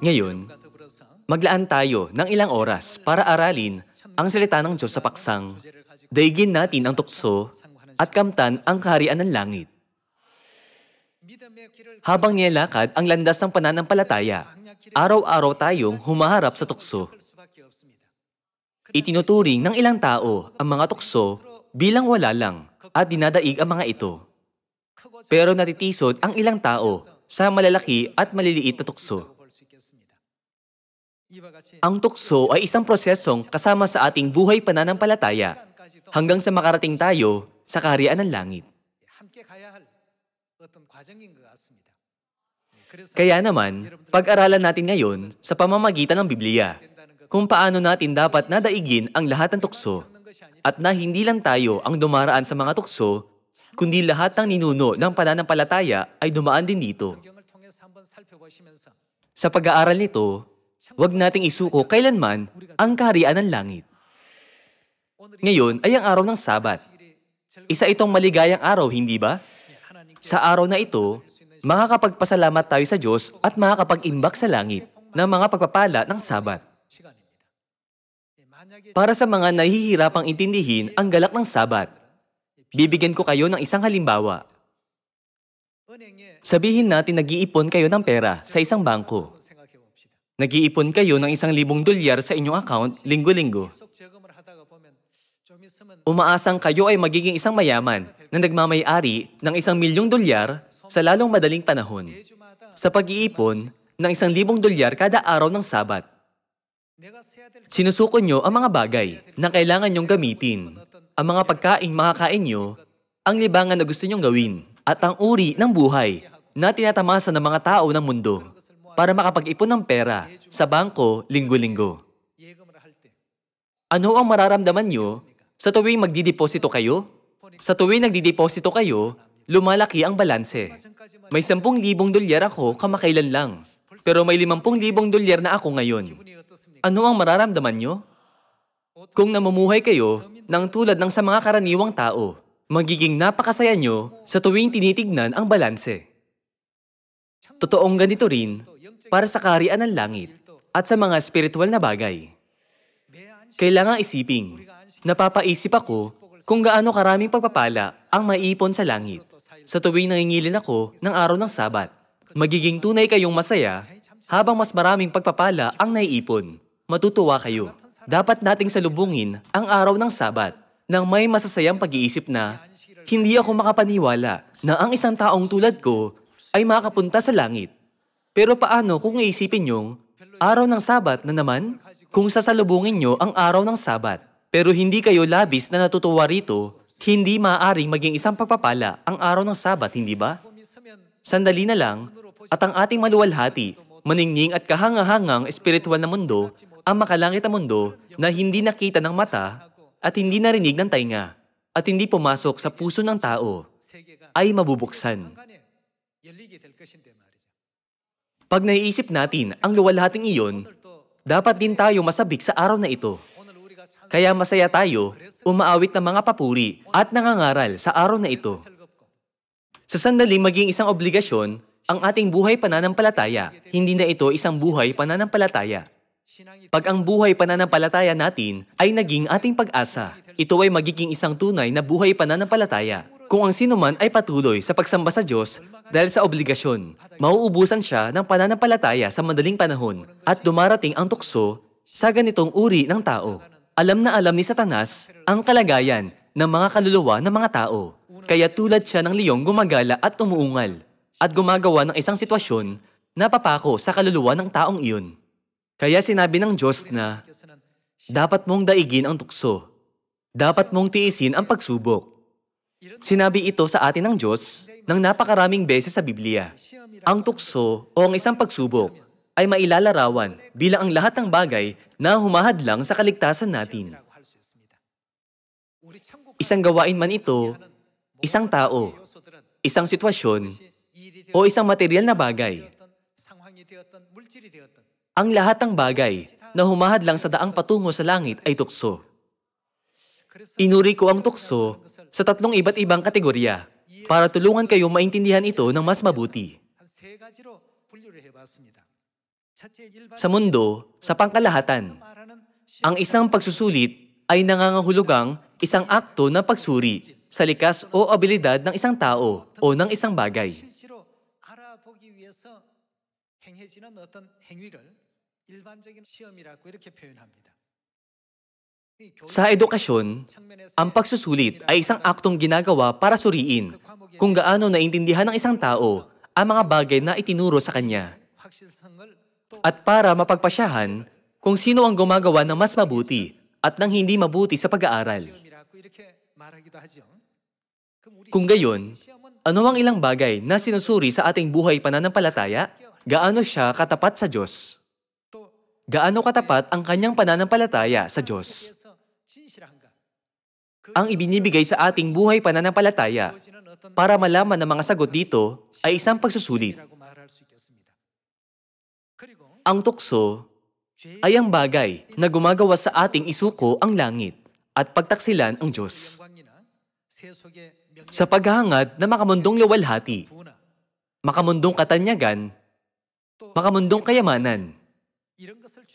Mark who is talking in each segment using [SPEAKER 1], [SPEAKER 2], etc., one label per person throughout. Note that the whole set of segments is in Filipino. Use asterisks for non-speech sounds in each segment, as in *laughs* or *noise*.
[SPEAKER 1] Ngayon, maglaan tayo ng ilang oras para aralin ang salita ng Diyos sa paksang daigin natin ang tukso at kamtan ang kaharian ng langit. Habang nilakad ang landas ng pananampalataya, araw-araw tayong humaharap sa tukso. Itinuturing ng ilang tao ang mga tukso bilang wala lang at dinadaig ang mga ito. Pero natitisod ang ilang tao sa malalaki at maliliit na tukso. Ang tukso ay isang prosesong kasama sa ating buhay pananampalataya hanggang sa makarating tayo sa kaharian ng langit. Kaya naman, pag-aralan natin ngayon sa pamamagitan ng Biblia kung paano natin dapat nadaigin ang lahat ng tukso at na hindi lang tayo ang dumaraan sa mga tukso, kundi lahat ng ninuno ng pananampalataya ay dumaan din dito. Sa pag-aaral nito, Huwag nating isuko kailanman ang kaharian ng langit. Ngayon ay ang araw ng Sabat. Isa itong maligayang araw, hindi ba? Sa araw na ito, makakapagpasalamat tayo sa Diyos at makakapag-imbak sa langit ng mga pagpapala ng Sabat. Para sa mga nahihirapang intindihin ang galak ng Sabat, bibigyan ko kayo ng isang halimbawa. Sabihin natin nag-iipon kayo ng pera sa isang bangko. Nag-iipon kayo ng isang libong dolyar sa inyong account linggo-linggo. Umaasang kayo ay magiging isang mayaman na nagmamayari ng isang milyong dolyar sa lalong madaling panahon sa pag-iipon ng isang libong dolyar kada araw ng Sabat. Sinusuko nyo ang mga bagay na kailangan nyong gamitin, ang mga pagkain makakain nyo, ang libangan na gusto nyong gawin, at ang uri ng buhay na tinatamasa ng mga tao ng mundo para makapag-ipon ng pera sa bangko linggo-linggo. Ano ang mararamdaman nyo sa tuwing magdideposito kayo? Sa tuwing nagdideposito kayo, lumalaki ang balanse. May 10,000 dolyar ako kamakailan lang, pero may 50,000 dolyar na ako ngayon. Ano ang mararamdaman nyo? Kung namumuhay kayo ng tulad ng sa mga karaniwang tao, magiging napakasaya nyo sa tuwing tinitignan ang balanse. Totoong ganito rin para sa kaharian ng langit at sa mga spiritual na bagay. Kailangang isipin, napapaisip ako kung gaano karaming pagpapala ang maiipon sa langit. Sa tuwing nangingilin ako ng araw ng Sabat, magiging tunay kayong masaya habang mas maraming pagpapala ang naiipon. Matutuwa kayo. Dapat nating salubungin ang araw ng Sabat nang may masasayang pag-iisip na hindi ako makapaniwala na ang isang taong tulad ko ay makapunta sa langit. Pero paano kung iisipin yung araw ng sabat na naman? Kung sasalubungin nyo ang araw ng sabat, pero hindi kayo labis na natutuwa rito, hindi maaaring maging isang pagpapala ang araw ng sabat, hindi ba? Sandali na lang, at ang ating maluwalhati, maningning at kahangahangang espiritual na mundo, ang makalangit na mundo na hindi nakita ng mata at hindi narinig ng tainga at hindi pumasok sa puso ng tao, ay mabubuksan. 열리게 될 것인데 말이죠. Pag naiisip natin ang luwalhating iyon, dapat din tayo masabik sa araw na ito. Kaya masaya tayo, umaawit ng mga papuri at nangangaral sa araw na ito. Sa sandaling maging isang obligasyon, ang ating buhay pananampalataya, hindi na ito isang buhay pananampalataya. Pag ang buhay pananampalataya natin ay naging ating pag-asa, ito ay magiging isang tunay na buhay pananampalataya. Kung ang sino man ay patuloy sa pagsamba sa Diyos dahil sa obligasyon, mauubusan siya ng pananampalataya sa madaling panahon at dumarating ang tukso sa ganitong uri ng tao. Alam na alam ni Satanas ang kalagayan ng mga kaluluwa ng mga tao. Kaya tulad siya ng liyong gumagala at umuungal at gumagawa ng isang sitwasyon na papako sa kaluluwa ng taong iyon. Kaya sinabi ng Diyos na dapat mong daigin ang tukso. Dapat mong tiisin ang pagsubok. Sinabi ito sa atin ng Diyos ng napakaraming beses sa Biblia. Ang tukso o ang isang pagsubok ay mailalarawan bilang ang lahat ng bagay na humahadlang sa kaligtasan natin. Isang gawain man ito, isang tao, isang sitwasyon, o isang material na bagay. Ang lahat ng bagay na humahadlang sa daang patungo sa langit ay tukso. Inuri ko ang tukso sa tatlong iba't ibang kategorya para tulungan kayo maintindihan ito ng mas mabuti. Sa mundo, sa pangkalahatan, ang isang pagsusulit ay nangangahulugang isang akto ng pagsuri sa likas o abilidad ng isang tao o ng isang bagay. 행해지는 어떤 행위를 일반적인 시험이라고 이렇게 표현합니다. Sa edukasyon, ang pagsusulit ay isang aktong ginagawa para suriin kung gaano naintindihan ng isang tao ang mga bagay na itinuro sa kanya. At para mapagpasyahan kung sino ang gumagawa ng mas mabuti at ng hindi mabuti sa pag-aaral. Kung gayon, ano ang ilang bagay na sinusuri sa ating buhay pananampalataya? Gaano siya katapat sa Diyos? Gaano katapat ang kanyang pananampalataya sa Diyos? ang ibinibigay sa ating buhay pananampalataya. Para malaman ang mga sagot dito ay isang pagsusulit. Ang tukso ay ang bagay na gumagawa sa ating isuko ang langit at pagtaksilan ang Diyos. Sa paghangad na makamundong luwalhati, makamundong katanyagan, makamundong kayamanan,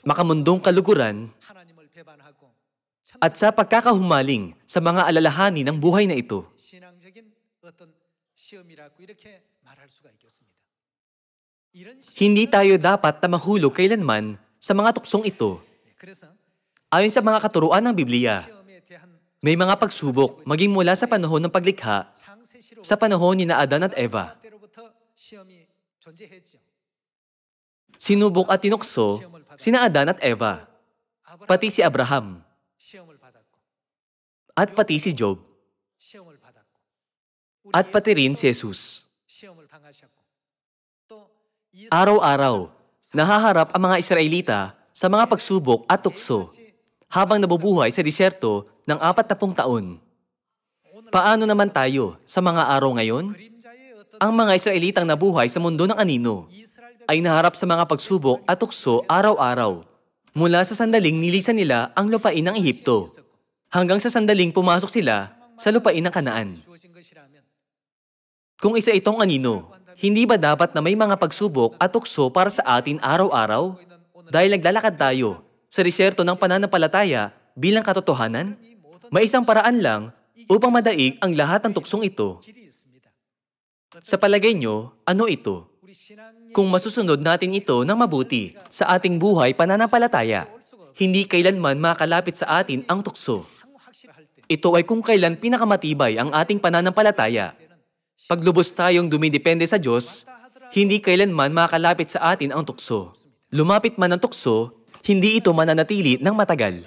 [SPEAKER 1] makamundong kaluguran, at sa pagkakahumaling sa mga alalahanin ng buhay na ito. Hindi tayo dapat na mahulog kailanman sa mga tuksong ito. Ayon sa mga katuruan ng Biblia, may mga pagsubok maging mula sa panahon ng paglikha sa panahon ni Adan at Eva. Sinubok at tinukso sina Adan at Eva, pati si Abraham. At pati si Job. At pati rin si Jesus. *laughs* Araw-araw, nahaharap ang mga Israelita sa mga *laughs* pagsubok at tukso habang nabubuhay sa disyerto ng apat na taon. Paano naman tayo sa mga araw ngayon? Ang mga Israelitang nabuhay sa mundo ng anino ay naharap sa mga pagsubok at tukso araw-araw mula sa sandaling nilisan nila ang lupain ng Ehipto hanggang sa sandaling pumasok sila sa lupain ng kanaan. Kung isa itong anino, hindi ba dapat na may mga pagsubok at tukso para sa atin araw-araw? Dahil naglalakad tayo sa disyerto ng pananampalataya bilang katotohanan? May isang paraan lang upang madaig ang lahat ng tuksong ito. Sa palagay nyo, ano ito? Kung masusunod natin ito ng mabuti sa ating buhay pananampalataya, hindi kailanman makalapit sa atin ang tukso. Ito ay kung kailan pinakamatibay ang ating pananampalataya. Paglubos tayong dumidepende sa Diyos, hindi kailanman makakalapit sa atin ang tukso. Lumapit man ang tukso, hindi ito mananatili ng matagal.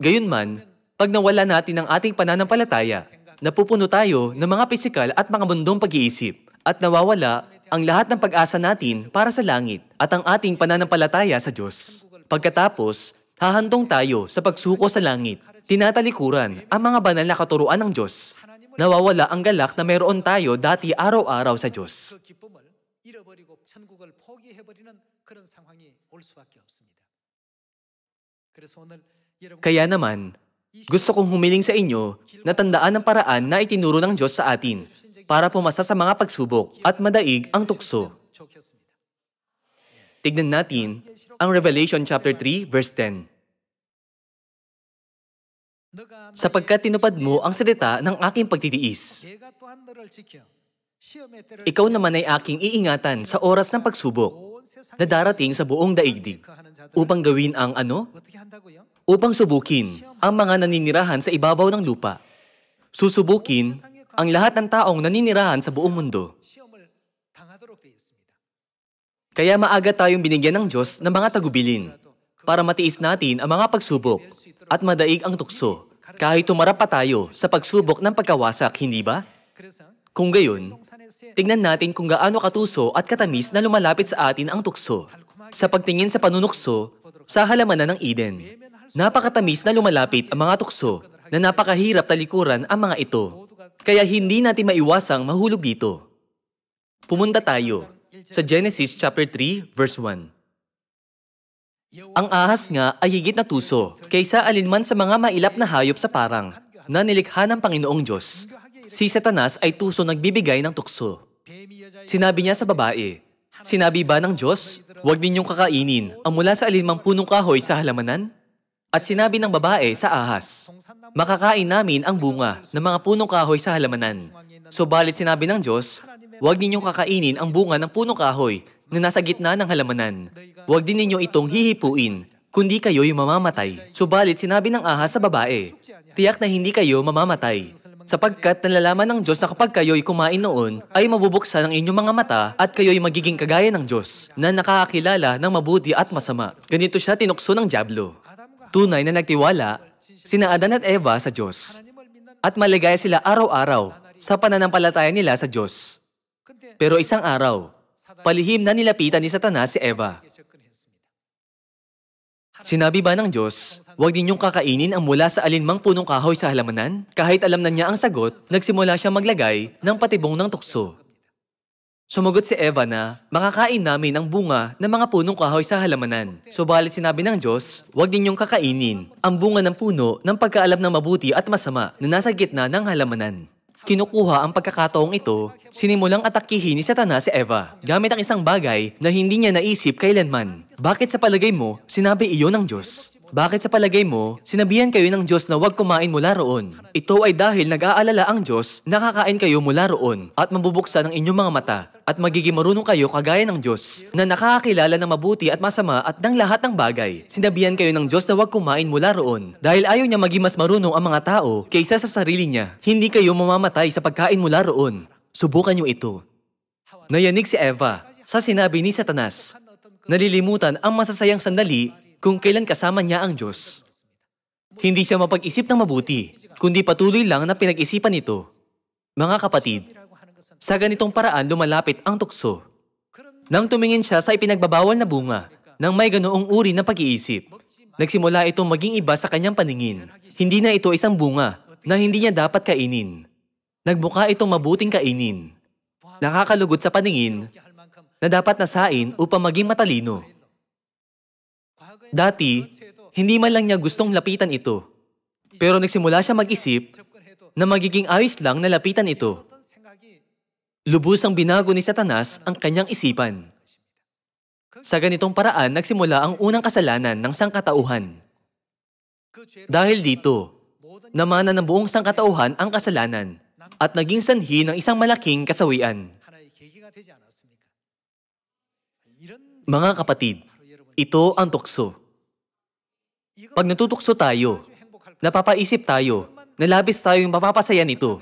[SPEAKER 1] Gayunman, pag nawala natin ang ating pananampalataya, napupuno tayo ng mga pisikal at mga mundong pag-iisip at nawawala ang lahat ng pag-asa natin para sa langit at ang ating pananampalataya sa Diyos. Pagkatapos, hahantong tayo sa pagsuko sa langit tinatalikuran ang mga banal na katuruan ng Diyos. Nawawala ang galak na meron tayo dati araw-araw sa Diyos. Kaya naman, gusto kong humiling sa inyo na tandaan ang paraan na itinuro ng Diyos sa atin para pumasa sa mga pagsubok at madaig ang tukso. Tignan natin ang Revelation chapter 3 verse 10 sapagkat tinupad mo ang salita ng aking pagtitiis. Ikaw naman ay aking iingatan sa oras ng pagsubok na darating sa buong daigdig upang gawin ang ano? Upang subukin ang mga naninirahan sa ibabaw ng lupa. Susubukin ang lahat ng taong naninirahan sa buong mundo. Kaya maaga tayong binigyan ng Diyos ng mga tagubilin para matiis natin ang mga pagsubok at madaig ang tukso kahit tumarap pa tayo sa pagsubok ng pagkawasak, hindi ba? Kung gayon, tingnan natin kung gaano katuso at katamis na lumalapit sa atin ang tukso sa pagtingin sa panunukso sa halamanan ng Eden. Napakatamis na lumalapit ang mga tukso na napakahirap talikuran ang mga ito. Kaya hindi natin maiwasang mahulog dito. Pumunta tayo sa Genesis chapter 3 verse 1. Ang ahas nga ay higit na tuso kaysa alinman sa mga mailap na hayop sa parang na nilikha ng Panginoong Diyos. Si Satanas ay tuso nagbibigay ng tukso. Sinabi niya sa babae, Sinabi ba ng Diyos, huwag ninyong kakainin ang mula sa alinmang punong kahoy sa halamanan? At sinabi ng babae sa ahas, Makakain namin ang bunga ng mga punong kahoy sa halamanan. Subalit so, sinabi ng Diyos, huwag ninyong kakainin ang bunga ng punong kahoy na nasa gitna ng halamanan. Huwag din ninyo itong hihipuin, kundi kayo'y mamamatay. Subalit sinabi ng ahas sa babae, tiyak na hindi kayo mamamatay. Sapagkat nalalaman ng Diyos na kapag kayo'y kumain noon, ay mabubuksan ang inyong mga mata at kayo'y magiging kagaya ng Diyos na nakakakilala ng mabuti at masama. Ganito siya tinukso ng Diablo. Tunay na nagtiwala, sina Adan at Eva sa Diyos. At maligaya sila araw-araw sa pananampalataya nila sa Diyos. Pero isang araw, palihim na nilapitan ni Satanas si Eva. Sinabi ba ng Diyos, huwag ninyong kakainin ang mula sa alinmang punong kahoy sa halamanan? Kahit alam na niya ang sagot, nagsimula siya maglagay ng patibong ng tukso. Sumagot si Eva na, makakain namin ang bunga ng mga punong kahoy sa halamanan. Subalit sinabi ng Diyos, huwag ninyong kakainin ang bunga ng puno ng pagkaalam ng mabuti at masama na nasa gitna ng halamanan. Kinukuha ang pagkakataong ito sinimulang atakihin ni Satanas si Eva gamit ang isang bagay na hindi niya naisip kailanman. Bakit sa palagay mo, sinabi iyon ng Diyos? Bakit sa palagay mo, sinabihan kayo ng Diyos na huwag kumain mula roon? Ito ay dahil nag-aalala ang Diyos, na kakain kayo mula roon at mabubuksan ang inyong mga mata at magiging marunong kayo kagaya ng Diyos na nakakakilala ng mabuti at masama at ng lahat ng bagay. Sinabihan kayo ng Diyos na huwag kumain mula roon dahil ayaw niya maging mas marunong ang mga tao kaysa sa sarili niya. Hindi kayo mamamatay sa pagkain mula roon. Subukan niyo ito. Nayanig si Eva sa sinabi ni Satanas. Nalilimutan ang masasayang sandali kung kailan kasama niya ang Diyos. Hindi siya mapag-isip ng mabuti, kundi patuloy lang na pinag-isipan ito. Mga kapatid, sa ganitong paraan lumalapit ang tukso. Nang tumingin siya sa ipinagbabawal na bunga nang may ganoong uri ng pag-iisip, nagsimula itong maging iba sa kanyang paningin. Hindi na ito isang bunga na hindi niya dapat kainin. Nagmukha itong mabuting kainin, nakakalugod sa paningin, na dapat nasain upang maging matalino. Dati, hindi man lang niya gustong lapitan ito. Pero nagsimula siya mag-isip na magiging ayos lang na lapitan ito. Lubos ang binago ni Satanas ang kanyang isipan. Sa ganitong paraan, nagsimula ang unang kasalanan ng sangkatauhan. Dahil dito, namana ng buong sangkatauhan ang kasalanan at naging sanhi ng isang malaking kasawian. Mga kapatid, ito ang tukso. Pag natutukso tayo, napapaisip tayo na labis tayong mapapasaya nito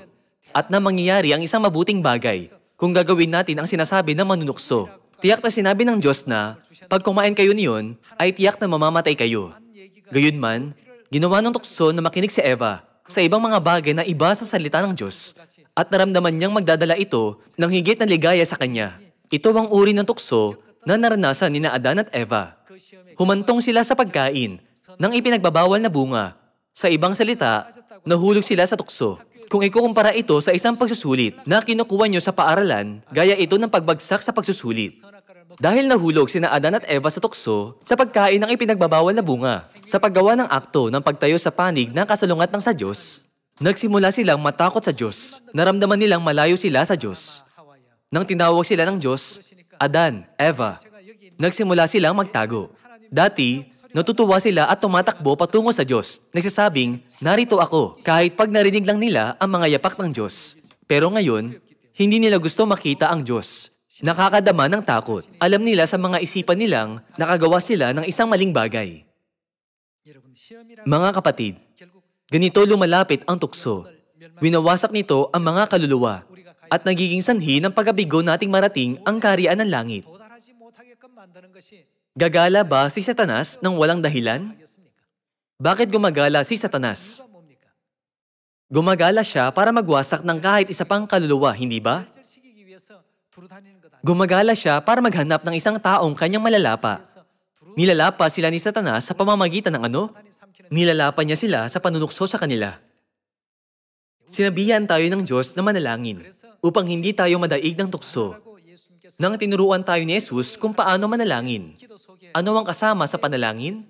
[SPEAKER 1] at na mangyayari ang isang mabuting bagay kung gagawin natin ang sinasabi ng manunukso. Tiyak na sinabi ng Diyos na, pag kumain kayo niyon, ay tiyak na mamamatay kayo. Gayunman, ginawa ng tukso na makinig si Eva sa ibang mga bagay na iba sa salita ng Diyos at naramdaman niyang magdadala ito ng higit na ligaya sa kanya. Ito ang uri ng tukso na naranasan ni Adan at Eva. Humantong sila sa pagkain ng ipinagbabawal na bunga. Sa ibang salita, nahulog sila sa tukso. Kung ikukumpara ito sa isang pagsusulit na kinukuha nyo sa paaralan, gaya ito ng pagbagsak sa pagsusulit. Dahil nahulog sina Adan at Eva sa tukso sa pagkain ng ipinagbabawal na bunga sa paggawa ng akto ng pagtayo sa panig ng kasalungat ng sa Diyos. Nagsimula silang matakot sa Diyos. Naramdaman nilang malayo sila sa Diyos. Nang tinawag sila ng Diyos, Adan, Eva, nagsimula silang magtago. Dati, natutuwa sila at tumatakbo patungo sa Diyos, nagsasabing, narito ako, kahit pag narinig lang nila ang mga yapak ng Diyos. Pero ngayon, hindi nila gusto makita ang Diyos nakakadama ng takot. Alam nila sa mga isipan nilang nakagawa sila ng isang maling bagay. Mga kapatid, ganito lumalapit ang tukso. Winawasak nito ang mga kaluluwa at nagiging sanhi ng pagabigo nating marating ang karian ng langit. Gagala ba si Satanas ng walang dahilan? Bakit gumagala si Satanas? Gumagala siya para magwasak ng kahit isa pang kaluluwa, hindi ba? Gumagala siya para maghanap ng isang taong kanyang malalapa. Nilalapa sila ni Satanas sa pamamagitan ng ano? Nilalapa niya sila sa panunukso sa kanila. Sinabihan tayo ng Diyos na manalangin upang hindi tayo madaig ng tukso. Nang tinuruan tayo ni Jesus kung paano manalangin, ano ang kasama sa panalangin?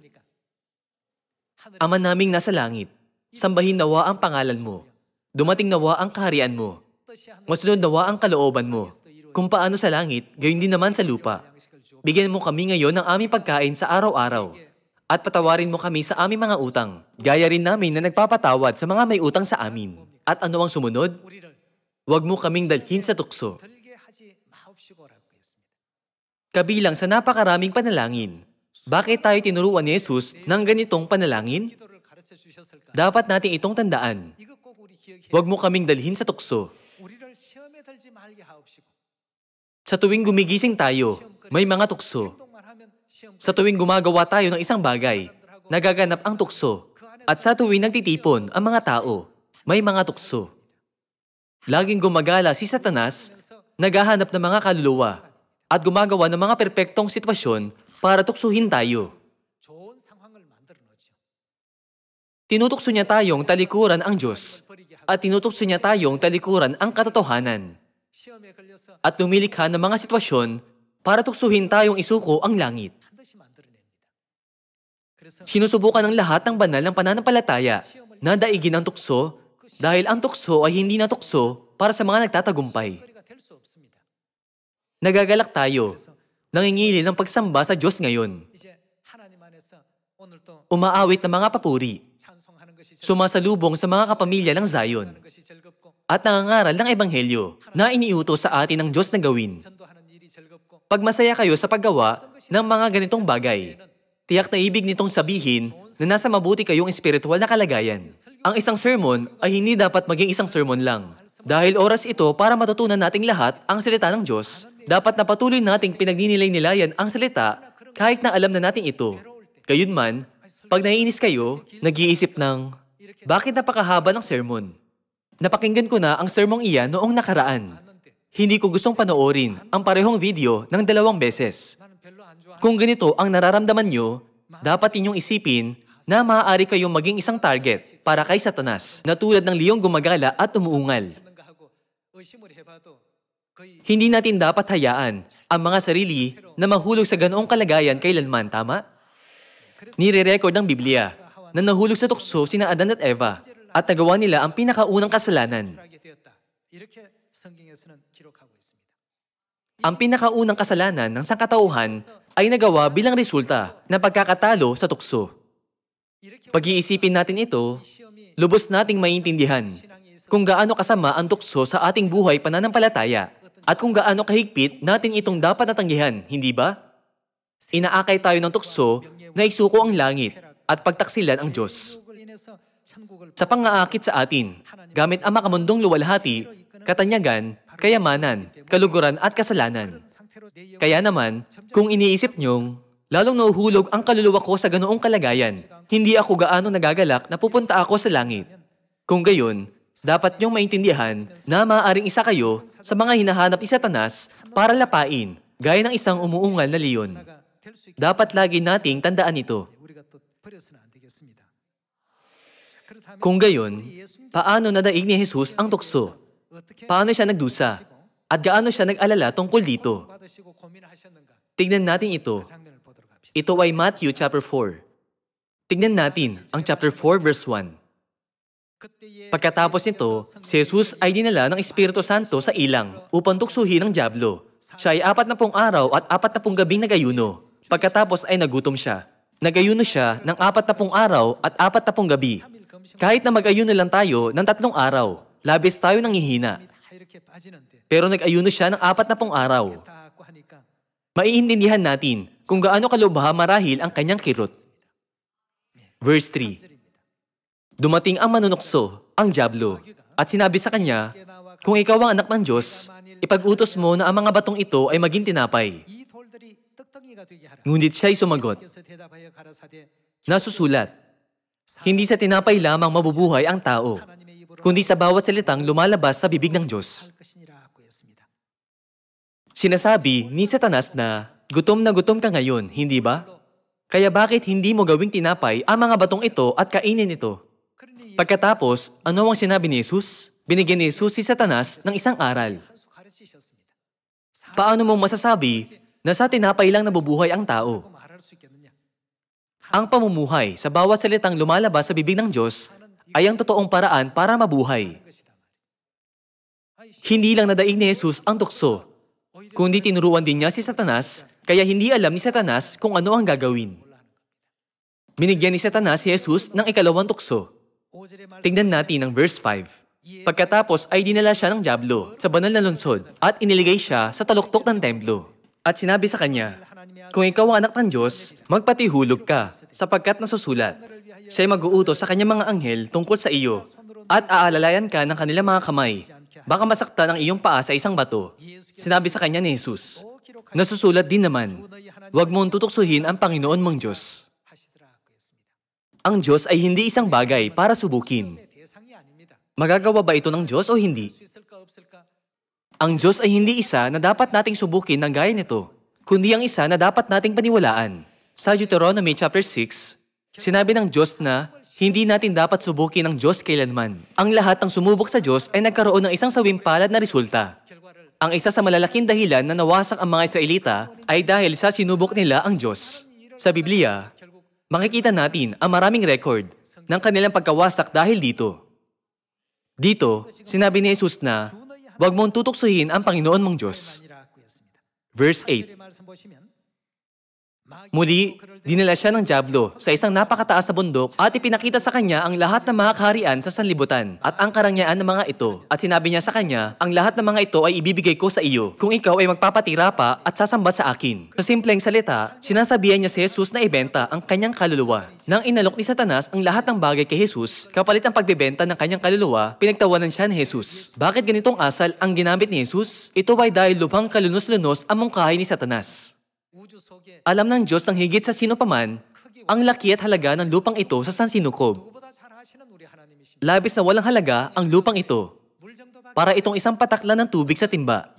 [SPEAKER 1] Ama naming nasa langit, sambahin nawa ang pangalan mo. Dumating nawa ang kaharian mo. Masunod nawa ang kalooban mo kung paano sa langit, gayon din naman sa lupa. Bigyan mo kami ngayon ng aming pagkain sa araw-araw. At patawarin mo kami sa aming mga utang. Gaya rin namin na nagpapatawad sa mga may utang sa amin. At ano ang sumunod? Huwag mo kaming dalhin sa tukso. Kabilang sa napakaraming panalangin, bakit tayo tinuruan ni Jesus ng ganitong panalangin? Dapat natin itong tandaan. Huwag mo kaming dalhin sa tukso. Sa tuwing gumigising tayo, may mga tukso. Sa tuwing gumagawa tayo ng isang bagay, nagaganap ang tukso. At sa tuwing nagtitipon ang mga tao, may mga tukso. Laging gumagala si Satanas, naghahanap ng mga kaluluwa at gumagawa ng mga perpektong sitwasyon para tuksuhin tayo. Tinutukso niya tayong talikuran ang Diyos at tinutukso niya tayong talikuran ang katotohanan. At lumilikha ng mga sitwasyon para tuksuhin tayong isuko ang langit. Sinusubukan ng lahat ng banal ng pananampalataya na daigin ang tukso dahil ang tukso ay hindi na tukso para sa mga nagtatagumpay. Nagagalak tayo, nangingili ng pagsamba sa Diyos ngayon. Umaawit ng mga papuri, sumasalubong sa mga kapamilya ng Zion at nangangaral ng Ebanghelyo na iniutos sa atin ng Diyos na gawin. Pagmasaya kayo sa paggawa ng mga ganitong bagay, tiyak na ibig nitong sabihin na nasa mabuti kayong espiritual na kalagayan. Ang isang sermon ay hindi dapat maging isang sermon lang. Dahil oras ito para matutunan nating lahat ang salita ng Diyos, dapat na patuloy nating pinagninilay-nilayan ang salita kahit na alam na natin ito. Gayunman, pag naiinis kayo, nag-iisip ng, bakit napakahaba ng sermon? Napakinggan ko na ang sermong iyan noong nakaraan. Hindi ko gustong panoorin ang parehong video ng dalawang beses. Kung ganito ang nararamdaman nyo, dapat inyong isipin na maaari kayong maging isang target para kay Satanas na tulad ng liyong gumagala at umuungal. Hindi natin dapat hayaan ang mga sarili na mahulog sa ganoong kalagayan kailanman, tama? Nire-record ng Biblia na nahulog sa tukso sina Adan at Eva at nagawa nila ang pinakaunang kasalanan. Ang pinakaunang kasalanan ng sangkatauhan ay nagawa bilang resulta ng pagkakatalo sa tukso. Pag-iisipin natin ito, lubos nating maintindihan kung gaano kasama ang tukso sa ating buhay pananampalataya at kung gaano kahigpit natin itong dapat natanggihan, hindi ba? Inaakay tayo ng tukso na isuko ang langit at pagtaksilan ang Diyos sa pangaakit sa atin gamit ang makamundong luwalhati, katanyagan, kayamanan, kaluguran at kasalanan. Kaya naman, kung iniisip niyong, lalong nauhulog ang kaluluwa ko sa ganoong kalagayan, hindi ako gaano nagagalak na pupunta ako sa langit. Kung gayon, dapat niyong maintindihan na maaaring isa kayo sa mga hinahanap ni Satanas para lapain, gaya ng isang umuungal na leon. Dapat lagi nating tandaan ito. Kung gayon, paano nadaig ni Jesus ang tukso? Paano siya nagdusa? At gaano siya nag-alala tungkol dito? Tignan natin ito. Ito ay Matthew chapter 4. Tignan natin ang chapter 4 verse 1. Pagkatapos nito, si Jesus ay dinala ng Espiritu Santo sa ilang upang tuksuhin ng Diablo. Siya ay apat na pong araw at apat na pong gabing nagayuno. Pagkatapos ay nagutom siya. Nagayuno siya ng apat na pong araw at apat na pong gabi. Kahit na mag-ayuno na lang tayo ng tatlong araw, labis tayo nangihina. Pero nag-ayuno siya ng apat na pong araw. Maiintindihan natin kung gaano kalubha marahil ang kanyang kirot. Verse 3 Dumating ang manunokso, ang Diablo, at sinabi sa kanya, Kung ikaw ang anak ng Diyos, ipag-utos mo na ang mga batong ito ay maging tinapay. Ngunit siya'y sumagot. Nasusulat, hindi sa tinapay lamang mabubuhay ang tao, kundi sa bawat salitang lumalabas sa bibig ng Diyos. Sinasabi ni Satanas na, gutom na gutom ka ngayon, hindi ba? Kaya bakit hindi mo gawing tinapay ang mga batong ito at kainin ito? Pagkatapos, ano ang sinabi ni Jesus? Binigyan ni Jesus si Satanas ng isang aral. Paano mo masasabi na sa tinapay lang nabubuhay ang tao? Ang pamumuhay sa bawat salitang lumalabas sa bibig ng Diyos ay ang totoong paraan para mabuhay. Hindi lang nadaig ni Jesus ang tukso, kundi tinuruan din niya si Satanas, kaya hindi alam ni Satanas kung ano ang gagawin. Binigyan ni Satanas si Jesus ng ikalawang tukso. Tingnan natin ang verse 5. Pagkatapos ay dinala siya ng Diablo sa banal na lungsod at iniligay siya sa taluktok ng templo. At sinabi sa kanya, Kung ikaw ang anak ng Diyos, magpatihulog ka sapagkat nasusulat. Siya'y mag-uutos sa kanyang mga anghel tungkol sa iyo at aalalayan ka ng kanilang mga kamay. Baka masaktan ang iyong paa sa isang bato. Sinabi sa kanya ni Jesus, Nasusulat din naman, huwag mong tutuksuhin ang Panginoon mong Diyos. Ang Diyos ay hindi isang bagay para subukin. Magagawa ba ito ng Diyos o hindi? Ang Diyos ay hindi isa na dapat nating subukin ng gaya nito, kundi ang isa na dapat nating paniwalaan. Sa Deuteronomy chapter 6, sinabi ng Diyos na hindi natin dapat subukin ang Diyos kailanman. Ang lahat ng sumubok sa Diyos ay nagkaroon ng isang sawimpalad na resulta. Ang isa sa malalaking dahilan na nawasak ang mga Israelita ay dahil sa sinubok nila ang Diyos. Sa Biblia, makikita natin ang maraming record ng kanilang pagkawasak dahil dito. Dito, sinabi ni Jesus na, Huwag mong tutuksuhin ang Panginoon mong Diyos. Verse 8, Muli, dinala siya ng Diablo sa isang napakataas na bundok at ipinakita sa kanya ang lahat ng mga kaharian sa sanlibutan at ang karangyaan ng mga ito. At sinabi niya sa kanya, ang lahat ng mga ito ay ibibigay ko sa iyo kung ikaw ay magpapatira pa at sasamba sa akin. Sa simpleng salita, sinasabihan niya si Jesus na ibenta ang kanyang kaluluwa. Nang inalok ni Satanas ang lahat ng bagay kay Jesus, kapalit ang pagbebenta ng kanyang kaluluwa, pinagtawanan siya ni Jesus. Bakit ganitong asal ang ginamit ni Jesus? Ito ay dahil lubhang kalunos-lunos ang mungkahi ni Satanas. Alam ng Diyos ng higit sa sino paman ang laki at halaga ng lupang ito sa San Sinukob. Labis na walang halaga ang lupang ito para itong isang patak lang ng tubig sa timba.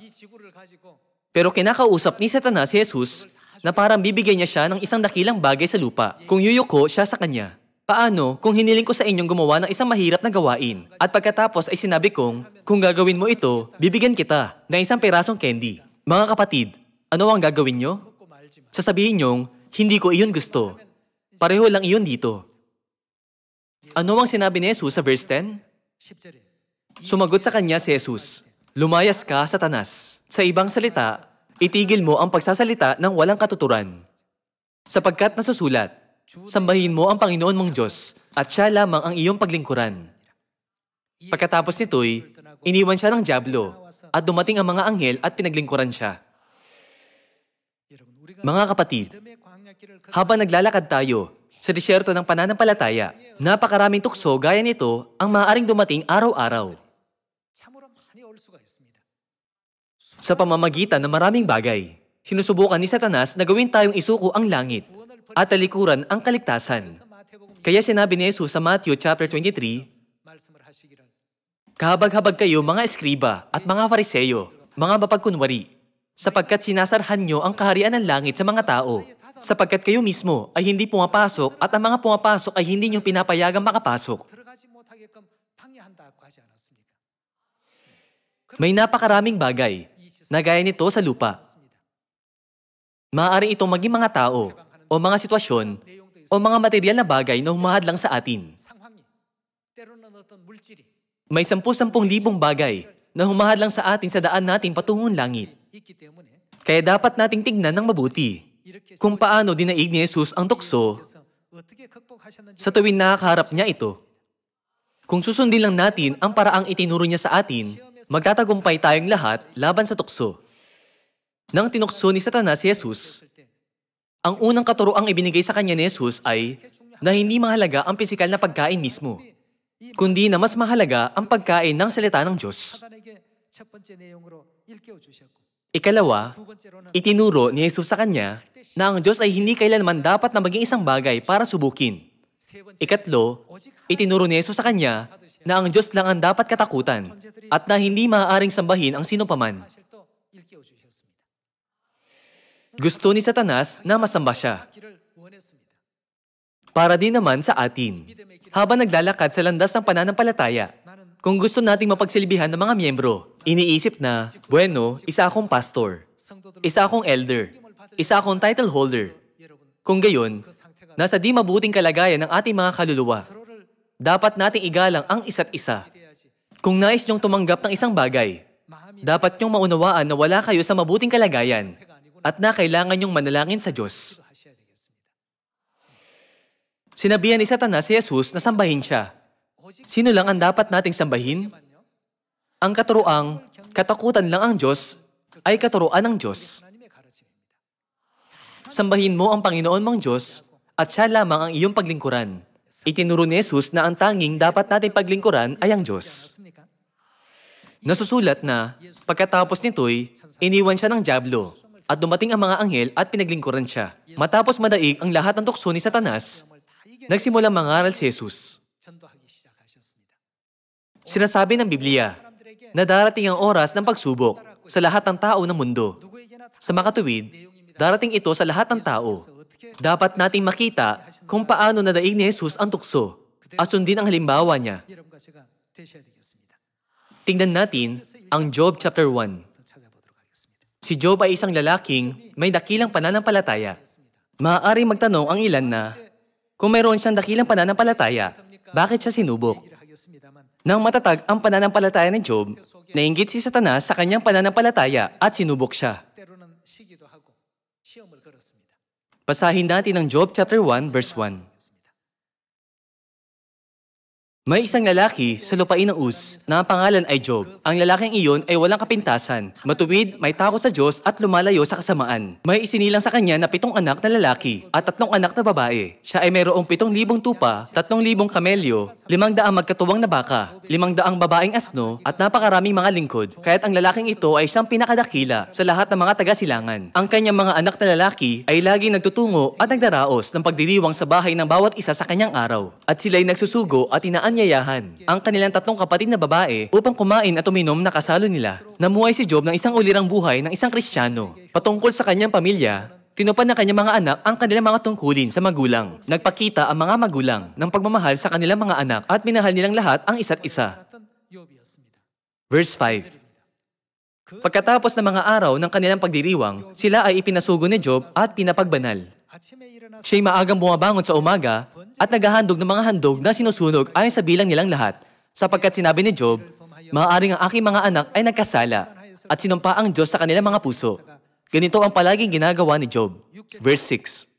[SPEAKER 1] Pero kinakausap ni Satanas si Jesus na parang bibigyan niya siya ng isang dakilang bagay sa lupa kung yuyuko siya sa kanya. Paano kung hiniling ko sa inyong gumawa ng isang mahirap na gawain at pagkatapos ay sinabi kong, kung gagawin mo ito, bibigyan kita ng isang pirasong candy. Mga kapatid, ano ang gagawin nyo? sasabihin niyong, hindi ko iyon gusto. Pareho lang iyon dito. Ano ang sinabi ni Jesus sa verse 10? Sumagot sa kanya si Jesus, Lumayas ka, Satanas. Sa ibang salita, itigil mo ang pagsasalita ng walang katuturan. Sapagkat nasusulat, Sambahin mo ang Panginoon mong Diyos at siya lamang ang iyong paglingkuran. Pagkatapos nito'y, iniwan siya ng Diablo at dumating ang mga anghel at pinaglingkuran siya. Mga kapatid, habang naglalakad tayo sa disyerto ng pananampalataya, napakaraming tukso gaya nito ang maaaring dumating araw-araw. Sa pamamagitan ng maraming bagay, sinusubukan ni Satanas na gawin tayong isuko ang langit at talikuran ang kaligtasan. Kaya sinabi ni Jesus sa Matthew chapter 23, Kahabag-habag kayo mga eskriba at mga fariseyo, mga mapagkunwari, sapagkat sinasarhan nyo ang kaharian ng langit sa mga tao, sapagkat kayo mismo ay hindi pumapasok at ang mga pumapasok ay hindi nyo pinapayagang makapasok. May napakaraming bagay na gaya nito sa lupa. Maaaring itong maging mga tao o mga sitwasyon o mga material na bagay na humahadlang sa atin. May sampu-sampung libong bagay na humahadlang sa atin sa daan natin patungong langit. Kaya dapat nating tingnan ng mabuti kung paano dinaig ni Jesus ang tukso sa tuwing nakakaharap niya ito. Kung susundin lang natin ang paraang itinuro niya sa atin, magtatagumpay tayong lahat laban sa tukso. Nang tinukso ni Satanas si Jesus, ang unang katuroang ibinigay sa kanya ni Jesus ay na hindi mahalaga ang pisikal na pagkain mismo, kundi na mas mahalaga ang pagkain ng salita ng Diyos. Ikalawa, itinuro ni Jesus sa kanya na ang Diyos ay hindi kailanman dapat na maging isang bagay para subukin. Ikatlo, itinuro ni Jesus sa kanya na ang Diyos lang ang dapat katakutan at na hindi maaaring sambahin ang sino paman. Gusto ni Satanas na masamba siya para din naman sa atin. Habang naglalakad sa landas ng pananampalataya, kung gusto nating mapagsilbihan ng mga miyembro, iniisip na, bueno, isa akong pastor, isa akong elder, isa akong title holder. Kung gayon, nasa di mabuting kalagayan ng ating mga kaluluwa, dapat nating igalang ang isa't isa. Kung nais niyong tumanggap ng isang bagay, dapat niyong maunawaan na wala kayo sa mabuting kalagayan at na kailangan niyong manalangin sa Diyos. Sinabihan ni Satanas si Jesus na sambahin siya. Sino lang ang dapat nating sambahin? Ang katuroang, katakutan lang ang Diyos, ay katuroan ng Diyos. Sambahin mo ang Panginoon mong Diyos at siya lamang ang iyong paglingkuran. Itinuro ni Jesus na ang tanging dapat natin paglingkuran ay ang Diyos. Nasusulat na, pagkatapos nito'y, iniwan siya ng Diablo at dumating ang mga anghel at pinaglingkuran siya. Matapos madaig ang lahat ng tukso ni Satanas, nagsimula mangaral si Jesus. Sinasabi ng Biblia na darating ang oras ng pagsubok sa lahat ng tao ng mundo. Sa makatuwid, darating ito sa lahat ng tao. Dapat nating makita kung paano nadaig ni Jesus ang tukso at sundin ang halimbawa niya. Tingnan natin ang Job chapter 1. Si Job ay isang lalaking may dakilang pananampalataya. Maaaring magtanong ang ilan na, kung mayroon siyang dakilang pananampalataya, bakit siya sinubok? Nang matatag ang pananampalataya ni Job, nainggit si Satanas sa kanyang pananampalataya at sinubok siya. Pasahin natin ang Job chapter 1 verse 1. May isang lalaki sa lupain ng Uz na ang pangalan ay Job. Ang lalaking iyon ay walang kapintasan, matuwid, may takot sa Diyos at lumalayo sa kasamaan. May isinilang sa kanya na pitong anak na lalaki at tatlong anak na babae. Siya ay mayroong pitong libong tupa, tatlong libong kamelyo, limang daang magkatuwang na baka, limang daang babaeng asno at napakaraming mga lingkod. Kaya't ang lalaking ito ay siyang pinakadakila sa lahat ng mga taga-silangan. Ang kanyang mga anak na lalaki ay laging nagtutungo at nagdaraos ng pagdiriwang sa bahay ng bawat isa sa kanyang araw. At sila'y nagsusugo at inaan inaanyayahan ang kanilang tatlong kapatid na babae upang kumain at uminom na kasalo nila. Namuhay si Job ng isang ulirang buhay ng isang kristyano. Patungkol sa kanyang pamilya, Tinupan ng kanyang mga anak ang kanilang mga tungkulin sa magulang. Nagpakita ang mga magulang ng pagmamahal sa kanilang mga anak at minahal nilang lahat ang isa't isa. Verse 5 Pagkatapos ng mga araw ng kanilang pagdiriwang, sila ay ipinasugo ni Job at pinapagbanal. Siya'y maagang bumabangon sa umaga at naghahandog ng mga handog na sinusunog ayon sa bilang nilang lahat, sapagkat sinabi ni Job, Maaaring ang aking mga anak ay nagkasala at sinumpa ang Diyos sa kanilang mga puso. Ganito ang palaging ginagawa ni Job. Verse 6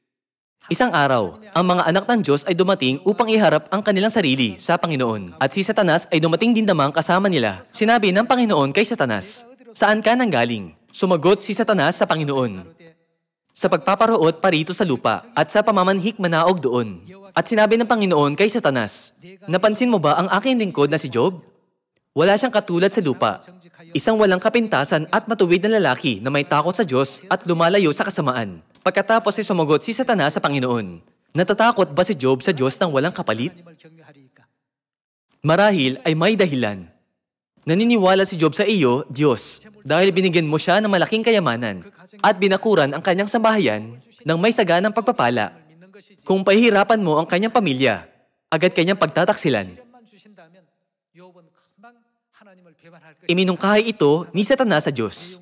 [SPEAKER 1] Isang araw, ang mga anak ng Diyos ay dumating upang iharap ang kanilang sarili sa Panginoon. At si Satanas ay dumating din namang kasama nila. Sinabi ng Panginoon kay Satanas, Saan ka nang galing? Sumagot si Satanas sa Panginoon, sa pagpaparoot parito sa lupa at sa pamamanhik manaog doon. At sinabi ng Panginoon kay Satanas, Napansin mo ba ang aking lingkod na si Job? Wala siyang katulad sa lupa. Isang walang kapintasan at matuwid na lalaki na may takot sa Diyos at lumalayo sa kasamaan. Pagkatapos ay sumagot si Satanas sa Panginoon, Natatakot ba si Job sa Diyos ng walang kapalit? Marahil ay may dahilan. Naniniwala si Job sa iyo, Diyos, dahil binigyan mo siya ng malaking kayamanan at binakuran ang kanyang sambahayan ng may saganang pagpapala. Kung pahihirapan mo ang kanyang pamilya, agad kanyang pagtataksilan. Iminungkahi ito ni Satanas sa Diyos.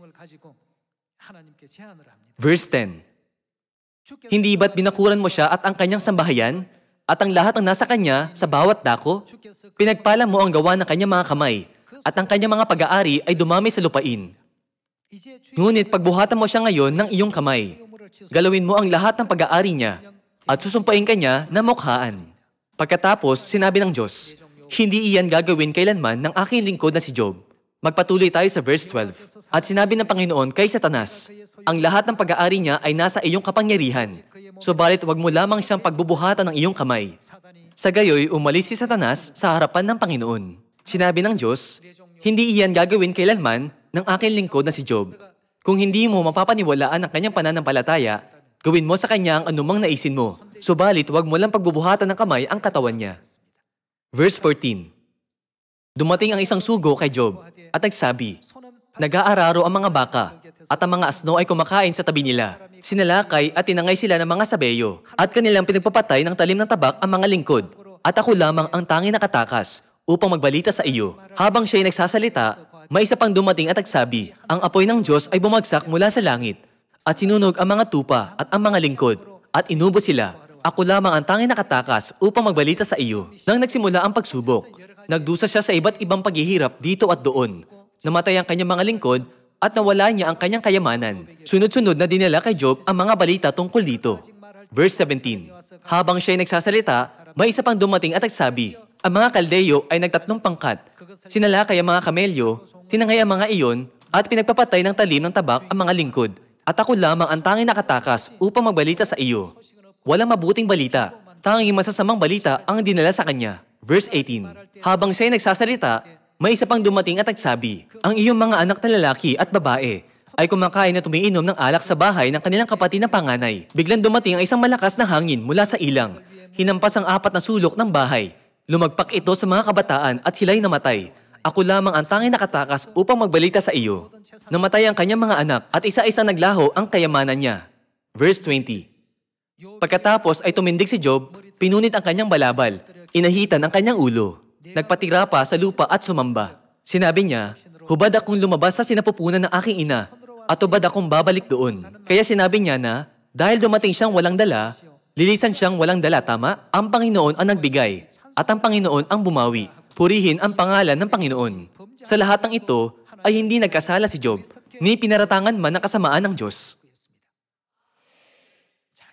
[SPEAKER 1] Verse 10 Hindi ba't binakuran mo siya at ang kanyang sambahayan at ang lahat ng nasa kanya sa bawat dako? Pinagpala mo ang gawa ng kanyang mga kamay at ang kanyang mga pag-aari ay dumami sa lupain Ngunit pagbuhatan mo siya ngayon ng iyong kamay, galawin mo ang lahat ng pag-aari niya at susumpain ka niya na mukhaan. Pagkatapos, sinabi ng Diyos, Hindi iyan gagawin kailanman ng aking lingkod na si Job. Magpatuloy tayo sa verse 12. At sinabi ng Panginoon kay Satanas, Ang lahat ng pag-aari niya ay nasa iyong kapangyarihan, subalit huwag mo lamang siyang pagbubuhatan ng iyong kamay. Sa gayoy, umalis si Satanas sa harapan ng Panginoon. Sinabi ng Diyos, Hindi iyan gagawin kailanman ng aking lingkod na si Job. Kung hindi mo mapapaniwalaan ang kanyang pananampalataya, gawin mo sa kanya ang anumang naisin mo. Subalit, huwag mo lang pagbubuhatan ng kamay ang katawan niya. Verse 14 Dumating ang isang sugo kay Job at nagsabi, Nag-aararo ang mga baka at ang mga asno ay kumakain sa tabi nila. Sinalakay at tinangay sila ng mga sabeyo at kanilang pinagpapatay ng talim ng tabak ang mga lingkod. At ako lamang ang tanging nakatakas upang magbalita sa iyo. Habang siya'y nagsasalita, may isa pang dumating at nagsabi, Ang apoy ng Diyos ay bumagsak mula sa langit, at sinunog ang mga tupa at ang mga lingkod, at inubo sila. Ako lamang ang tanging nakatakas upang magbalita sa iyo. Nang nagsimula ang pagsubok, nagdusa siya sa iba't ibang paghihirap dito at doon. Namatay ang kanyang mga lingkod at nawala niya ang kanyang kayamanan. Sunod-sunod na dinala kay Job ang mga balita tungkol dito. Verse 17, Habang siya'y nagsasalita, may isa pang dumating at nagsabi, Ang mga kaldeyo ay nagtatlong pangkat. Sinalakay ang mga kamelyo tinangay ang mga iyon at pinagpapatay ng talim ng tabak ang mga lingkod. At ako lamang ang tanging nakatakas upang magbalita sa iyo. Walang mabuting balita. Tanging masasamang balita ang dinala sa kanya. Verse 18. Habang siya'y nagsasalita, may isa pang dumating at nagsabi, Ang iyong mga anak na lalaki at babae ay kumakain at umiinom ng alak sa bahay ng kanilang kapatid na panganay. Biglang dumating ang isang malakas na hangin mula sa ilang. Hinampas ang apat na sulok ng bahay. Lumagpak ito sa mga kabataan at sila'y namatay. Ako lamang ang tanging nakatakas upang magbalita sa iyo. Namatay ang kanyang mga anak at isa-isa naglaho ang kayamanan niya. Verse 20 Pagkatapos ay tumindig si Job, pinunit ang kanyang balabal, inahitan ang kanyang ulo. Nagpatira pa sa lupa at sumamba. Sinabi niya, Hubad akong lumabas sa sinapupunan ng aking ina at hubad akong babalik doon. Kaya sinabi niya na, dahil dumating siyang walang dala, lilisan siyang walang dala, tama? Ang Panginoon ang nagbigay at ang Panginoon ang bumawi purihin ang pangalan ng Panginoon. Sa lahat ng ito, ay hindi nagkasala si Job, ni pinaratangan man ang kasamaan ng Diyos.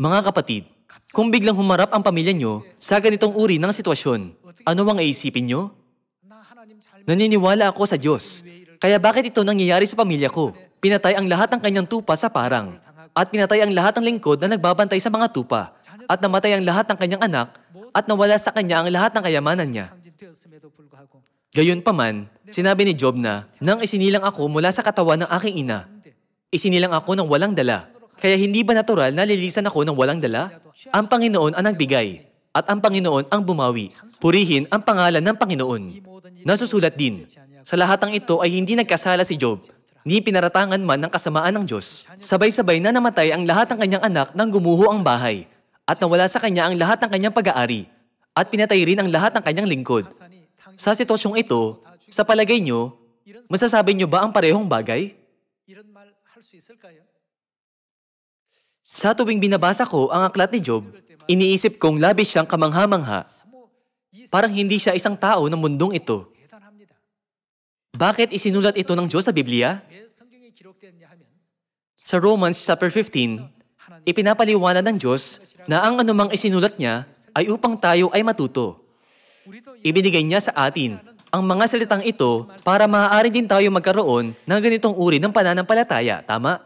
[SPEAKER 1] Mga kapatid, kung biglang humarap ang pamilya nyo sa ganitong uri ng sitwasyon, ano ang iisipin nyo? Naniniwala ako sa Diyos. Kaya bakit ito nangyayari sa pamilya ko? Pinatay ang lahat ng kanyang tupa sa parang. At pinatay ang lahat ng lingkod na nagbabantay sa mga tupa. At namatay ang lahat ng kanyang anak. At nawala sa kanya ang lahat ng kayamanan niya. Gayunpaman, sinabi ni Job na, Nang isinilang ako mula sa katawan ng aking ina, isinilang ako ng walang dala. Kaya hindi ba natural na lilisan ako ng walang dala? Ang Panginoon ang nagbigay, at ang Panginoon ang bumawi. Purihin ang pangalan ng Panginoon. Nasusulat din, sa lahat ng ito ay hindi nagkasala si Job, ni pinaratangan man ng kasamaan ng Diyos. Sabay-sabay na namatay ang lahat ng kanyang anak nang gumuho ang bahay, at nawala sa kanya ang lahat ng kanyang pag-aari, at pinatay rin ang lahat ng kanyang lingkod. Sa sitwasyong ito, sa palagay nyo, masasabi nyo ba ang parehong bagay? Sa tuwing binabasa ko ang aklat ni Job, iniisip kong labis siyang kamangha-mangha. Parang hindi siya isang tao ng mundong ito. Bakit isinulat ito ng Diyos sa Biblia? Sa Romans chapter 15, ipinapaliwanag ng Diyos na ang anumang isinulat niya ay upang tayo ay matuto. Ibinigay niya sa atin ang mga salitang ito para maaari din tayo magkaroon ng ganitong uri ng pananampalataya, tama?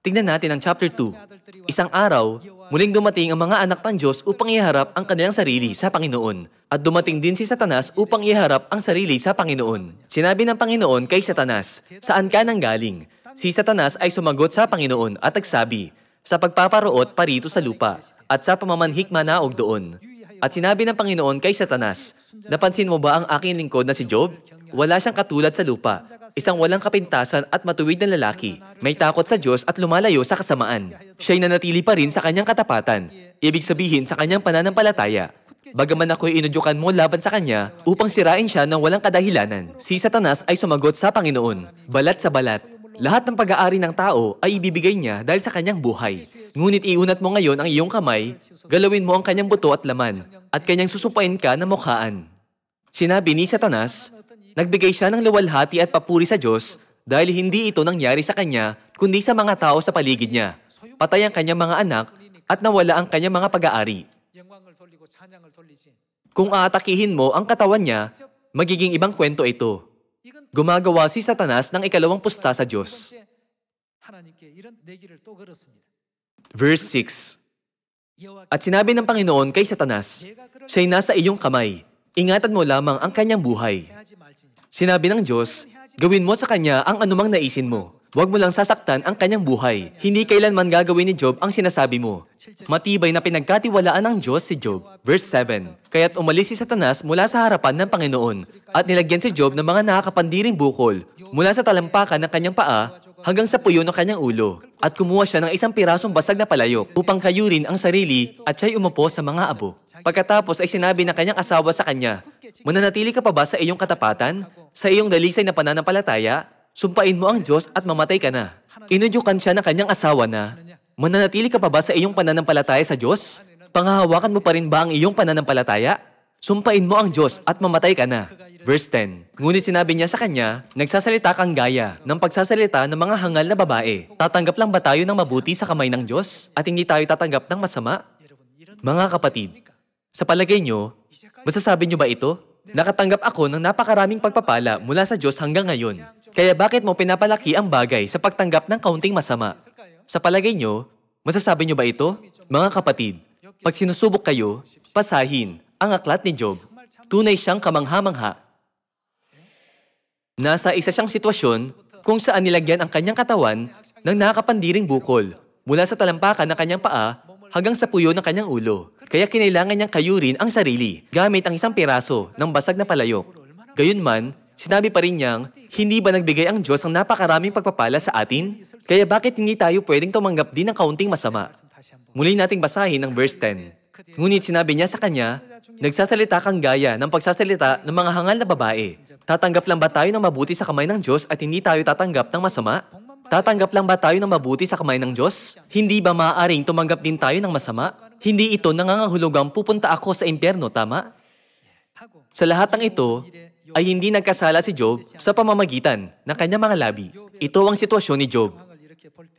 [SPEAKER 1] Tingnan natin ang chapter 2. Isang araw, muling dumating ang mga anak ng Diyos upang iharap ang kanilang sarili sa Panginoon. At dumating din si Satanas upang iharap ang sarili sa Panginoon. Sinabi ng Panginoon kay Satanas, Saan ka nang galing? Si Satanas ay sumagot sa Panginoon at nagsabi, Sa pagpaparoot parito sa lupa, at sa pamamanhik manaog doon. At sinabi ng Panginoon kay Satanas, Napansin mo ba ang aking lingkod na si Job? Wala siyang katulad sa lupa, isang walang kapintasan at matuwid na lalaki, may takot sa Diyos at lumalayo sa kasamaan. Siya'y nanatili pa rin sa kanyang katapatan, ibig sabihin sa kanyang pananampalataya. Bagaman ako'y inudyukan mo laban sa kanya upang sirain siya ng walang kadahilanan, si Satanas ay sumagot sa Panginoon, balat sa balat. Lahat ng pag-aari ng tao ay ibibigay niya dahil sa kanyang buhay. Ngunit iunat mo ngayon ang iyong kamay, galawin mo ang kanyang buto at laman, at kanyang susupain ka na mukhaan. Sinabi ni Satanas, nagbigay siya ng luwalhati at papuri sa Diyos dahil hindi ito nangyari sa kanya kundi sa mga tao sa paligid niya. Patay ang kanyang mga anak at nawala ang kanyang mga pag-aari. Kung aatakihin mo ang katawan niya, magiging ibang kwento ito. Gumagawa si Satanas ng ikalawang pusta sa Diyos. Verse 6 At sinabi ng Panginoon kay Satanas, Siya'y nasa iyong kamay. Ingatan mo lamang ang kanyang buhay. Sinabi ng Diyos, gawin mo sa kanya ang anumang naisin mo. Huwag mo lang sasaktan ang kanyang buhay. Hindi kailanman gagawin ni Job ang sinasabi mo. Matibay na pinagkatiwalaan ng Diyos si Job. Verse 7, Kaya't umalis si Satanas mula sa harapan ng Panginoon at nilagyan si Job ng mga nakakapandiring bukol mula sa talampakan ng kanyang paa hanggang sa puyo ng kanyang ulo. At kumuha siya ng isang pirasong basag na palayok upang kayurin ang sarili at siya'y umupo sa mga abo. Pagkatapos ay sinabi ng kanyang asawa sa kanya, Mananatili ka pa ba sa iyong katapatan? Sa iyong dalisay na pananampalataya? sumpain mo ang Diyos at mamatay ka na. Inudyukan siya ng kanyang asawa na, mananatili ka pa ba sa iyong pananampalataya sa Diyos? Pangahawakan mo pa rin ba ang iyong pananampalataya? Sumpain mo ang Diyos at mamatay ka na. Verse 10. Ngunit sinabi niya sa kanya, Nagsasalita kang gaya ng pagsasalita ng mga hangal na babae. Tatanggap lang ba tayo ng mabuti sa kamay ng Diyos at hindi tayo tatanggap ng masama? Mga kapatid, sa palagay niyo, masasabi niyo ba ito? Nakatanggap ako ng napakaraming pagpapala mula sa Diyos hanggang ngayon. Kaya bakit mo pinapalaki ang bagay sa pagtanggap ng kaunting masama? Sa palagay nyo, masasabi nyo ba ito? Mga kapatid, pag sinusubok kayo, pasahin ang aklat ni Job. Tunay siyang kamangha-mangha. Nasa isa siyang sitwasyon kung saan nilagyan ang kanyang katawan ng nakapandiring bukol mula sa talampakan ng kanyang paa hanggang sa puyo ng kanyang ulo. Kaya kinailangan niyang kayurin ang sarili gamit ang isang piraso ng basag na palayok. Gayunman, sinabi pa rin niyang, hindi ba nagbigay ang Diyos ng napakaraming pagpapala sa atin? Kaya bakit hindi tayo pwedeng tumanggap din ng kaunting masama? Muli nating basahin ang verse 10. Ngunit sinabi niya sa kanya, Nagsasalita kang gaya ng pagsasalita ng mga hangal na babae. Tatanggap lang ba tayo ng mabuti sa kamay ng Diyos at hindi tayo tatanggap ng masama? Tatanggap lang ba tayo ng mabuti sa kamay ng Diyos? Hindi ba maaaring tumanggap din tayo ng masama? Hindi ito nangangahulugang pupunta ako sa impyerno, tama? Sa lahat ng ito, ay hindi nagkasala si Job sa pamamagitan ng kanyang mga labi. Ito ang sitwasyon ni Job.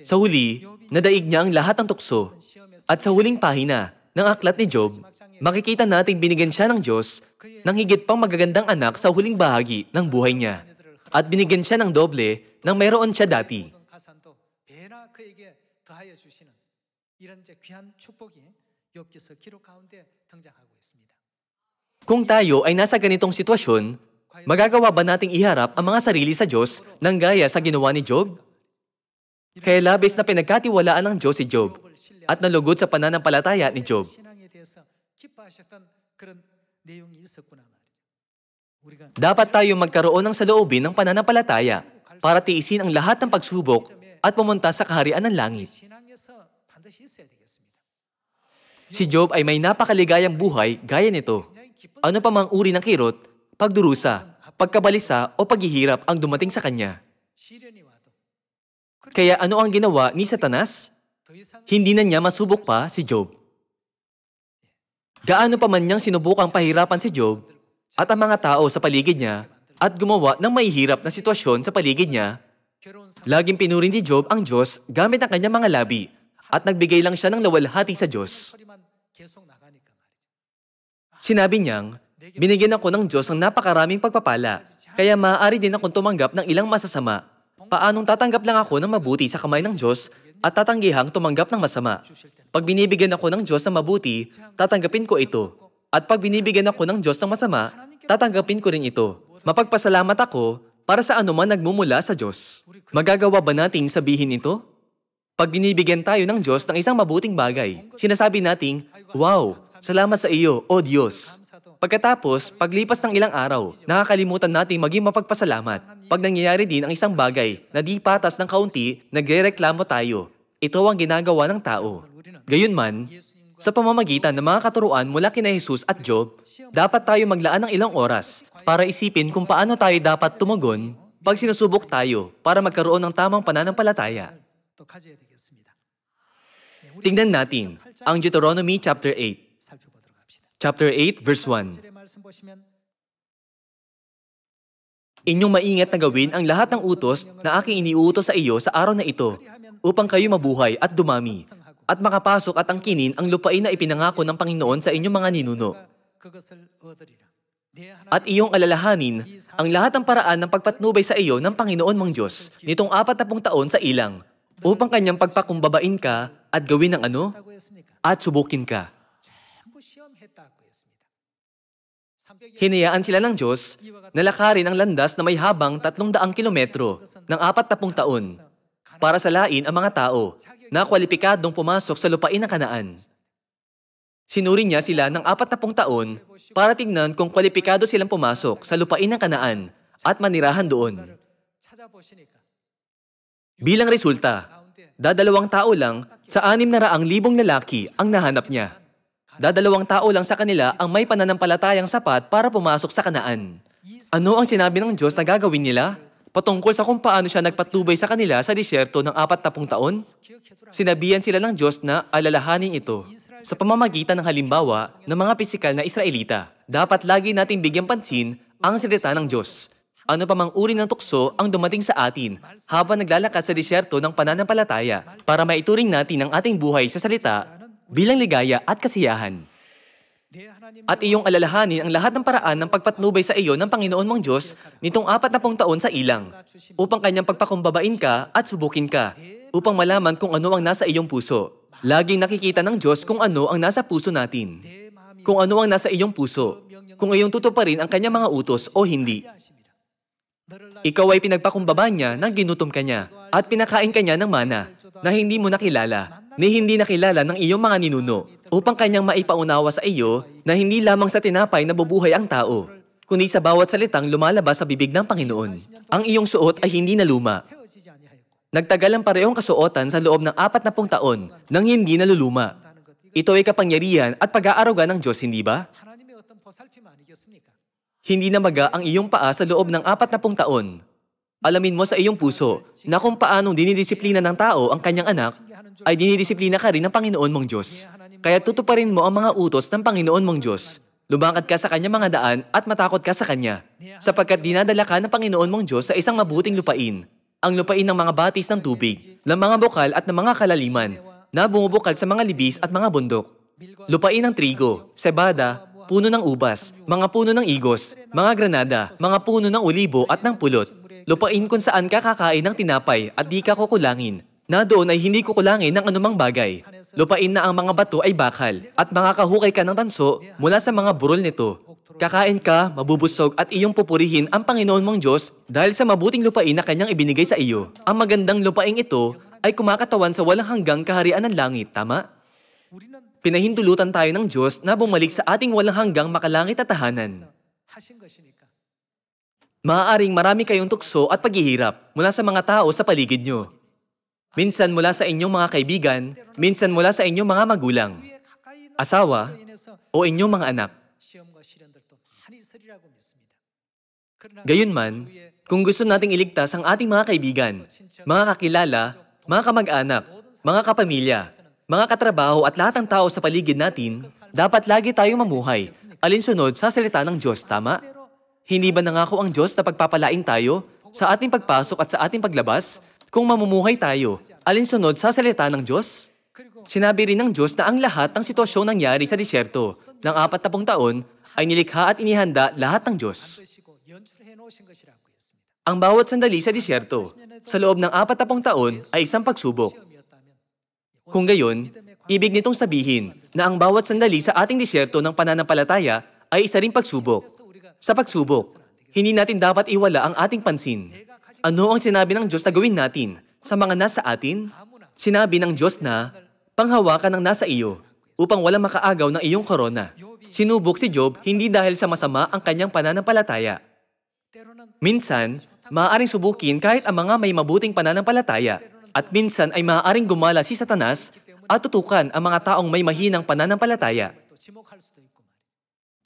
[SPEAKER 1] Sa huli, nadaig niya ang lahat ng tukso. At sa huling pahina ng aklat ni Job, makikita natin binigyan siya ng Diyos ng higit pang magagandang anak sa huling bahagi ng buhay niya. At binigyan siya ng doble ng mayroon siya dati. Kung tayo ay nasa ganitong sitwasyon, Magagawa ba nating iharap ang mga sarili sa Diyos nang gaya sa ginawa ni Job? Kaya labis na pinagkatiwalaan ng Diyos si Job at nalugod sa pananampalataya ni Job. Dapat tayo magkaroon ng saloobin ng pananampalataya para tiisin ang lahat ng pagsubok at pumunta sa kaharian ng langit. Si Job ay may napakaligayang buhay gaya nito. Ano pa mang uri ng kirot, pagdurusa, pagkabalisa o paghihirap ang dumating sa kanya. Kaya ano ang ginawa ni Satanas? Hindi na niya masubok pa si Job. Gaano pa man niyang sinubukang pahirapan si Job at ang mga tao sa paligid niya at gumawa ng mahihirap na sitwasyon sa paligid niya, laging pinurin ni Job ang Diyos gamit ang kanyang mga labi at nagbigay lang siya ng lawalhati sa Diyos. Sinabi niyang, Binigyan ako ng Diyos ng napakaraming pagpapala, kaya maaari din akong tumanggap ng ilang masasama. Paanong tatanggap lang ako ng mabuti sa kamay ng Diyos at tatanggihang tumanggap ng masama? Pag binibigyan ako ng Diyos ng mabuti, tatanggapin ko ito. At pag binibigyan ako ng Diyos ng masama, tatanggapin ko rin ito. Mapagpasalamat ako para sa anuman nagmumula sa Diyos. Magagawa ba nating sabihin ito? Pag binibigyan tayo ng Diyos ng isang mabuting bagay, sinasabi nating, Wow, salamat sa iyo, O Diyos. Pagkatapos, paglipas ng ilang araw, nakakalimutan nating maging mapagpasalamat. Pag nangyayari din ang isang bagay na di patas ng kaunti, nagrereklamo tayo. Ito ang ginagawa ng tao. Gayunman, sa pamamagitan ng mga katuruan mula kina Jesus at Job, dapat tayo maglaan ng ilang oras para isipin kung paano tayo dapat tumugon pag sinusubok tayo para magkaroon ng tamang pananampalataya. Tingnan natin ang Deuteronomy chapter 8 chapter 8, verse 1. Inyong maingat na gawin ang lahat ng utos na aking iniuutos sa iyo sa araw na ito upang kayo mabuhay at dumami at makapasok at angkinin ang lupain na ipinangako ng Panginoon sa inyong mga ninuno. At iyong alalahanin ang lahat ng paraan ng pagpatnubay sa iyo ng Panginoon mong Diyos nitong apat na pung taon sa ilang upang kanyang pagpakumbabain ka at gawin ng ano? At subukin ka. hinayaan sila ng Diyos na lakarin ang landas na may habang 300 kilometro ng 40 taon para salain ang mga tao na kwalipikadong pumasok sa lupain ng kanaan. Sinuri niya sila ng 40 taon para tingnan kung kwalipikado silang pumasok sa lupain ng kanaan at manirahan doon. Bilang resulta, dadalawang tao lang sa anim na raang libong lalaki ang nahanap niya. Dadalawang tao lang sa kanila ang may pananampalatayang sapat para pumasok sa kanaan. Ano ang sinabi ng Diyos na gagawin nila? Patungkol sa kung paano siya nagpatubay sa kanila sa disyerto ng apat na taon? Sinabihan sila ng Diyos na alalahanin ito sa pamamagitan ng halimbawa ng mga pisikal na Israelita. Dapat lagi nating bigyan pansin ang salita ng Diyos. Ano pa mang uri ng tukso ang dumating sa atin habang naglalakad sa disyerto ng pananampalataya para maituring natin ang ating buhay sa salita bilang ligaya at kasiyahan. At iyong alalahanin ang lahat ng paraan ng pagpatnubay sa iyo ng Panginoon mong Diyos nitong apat na pong taon sa ilang, upang kanyang pagpakumbabain ka at subukin ka, upang malaman kung ano ang nasa iyong puso. Laging nakikita ng Diyos kung ano ang nasa puso natin, kung ano ang nasa iyong puso, kung iyong tutuparin ang kanyang mga utos o hindi. Ikaw ay pinagpakumbaba niya nang ginutom ka niya at pinakain ka niya ng mana na hindi mo nakilala ni hindi nakilala ng iyong mga ninuno upang kanyang maipaunawa sa iyo na hindi lamang sa tinapay nabubuhay ang tao, kundi sa bawat salitang lumalabas sa bibig ng Panginoon. Ang iyong suot ay hindi na luma. Nagtagal ang parehong kasuotan sa loob ng apat na taon nang hindi naluluma. Ito ay kapangyarihan at pag-aaruga ng Diyos, hindi ba? Hindi na maga ang iyong paa sa loob ng apat na taon alamin mo sa iyong puso na kung paanong dinidisiplina ng tao ang kanyang anak, ay dinidisiplina ka rin ng Panginoon mong Diyos. Kaya tutuparin mo ang mga utos ng Panginoon mong Diyos. Lumakad ka sa kanya mga daan at matakot ka sa kanya, sapagkat dinadala ka ng Panginoon mong Diyos sa isang mabuting lupain, ang lupain ng mga batis ng tubig, ng mga bukal at ng mga kalaliman, na bumubukal sa mga libis at mga bundok. Lupain ng trigo, sebada, puno ng ubas, mga puno ng igos, mga granada, mga puno ng ulibo at ng pulot, Lupain kung saan ka kakain ng tinapay at di ka kukulangin, na doon ay hindi kukulangin ng anumang bagay. Lupain na ang mga bato ay bakal, at makakahukay ka ng tanso mula sa mga burol nito. Kakain ka, mabubusog at iyong pupurihin ang Panginoon mong Diyos dahil sa mabuting lupain na kanyang ibinigay sa iyo. Ang magandang lupain ito ay kumakatawan sa walang hanggang kaharian ng langit, tama? Pinahintulutan tayo ng Diyos na bumalik sa ating walang hanggang makalangit at tahanan. Maaaring marami kayong tukso at paghihirap mula sa mga tao sa paligid nyo. Minsan mula sa inyong mga kaibigan, minsan mula sa inyong mga magulang, asawa, o inyong mga anak. Gayunman, kung gusto nating iligtas ang ating mga kaibigan, mga kakilala, mga kamag-anak, mga kapamilya, mga katrabaho at lahat ng tao sa paligid natin, dapat lagi tayong mamuhay, alinsunod sa salita ng Diyos, tama? Hindi ba nangako ang Diyos na pagpapalain tayo sa ating pagpasok at sa ating paglabas kung mamumuhay tayo? Alin sunod sa salita ng Diyos? Sinabi rin ng Diyos na ang lahat ng sitwasyong nangyari sa disyerto ng apat na taon ay nilikha at inihanda lahat ng Diyos. Ang bawat sandali sa disyerto, sa loob ng apat na taon ay isang pagsubok. Kung gayon, ibig nitong sabihin na ang bawat sandali sa ating disyerto ng pananampalataya ay isa ring pagsubok. Sa pagsubok, hindi natin dapat iwala ang ating pansin. Ano ang sinabi ng Diyos na gawin natin sa mga nasa atin? Sinabi ng Diyos na, panghawakan ang nasa iyo upang walang makaagaw ng iyong korona. Sinubok si Job hindi dahil sa masama ang kanyang pananampalataya. Minsan, maaaring subukin kahit ang mga may mabuting pananampalataya at minsan ay maaaring gumala si Satanas at tutukan ang mga taong may mahinang pananampalataya.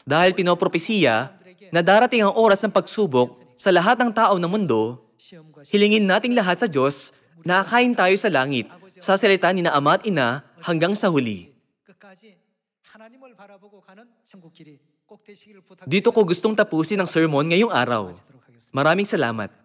[SPEAKER 1] Dahil pinopropesiya, na darating ang oras ng pagsubok sa lahat ng tao ng mundo, hilingin nating lahat sa Diyos na akain tayo sa langit, sa salita ni na Ama at Ina hanggang sa huli. Dito ko gustong tapusin ang sermon ngayong araw. Maraming salamat.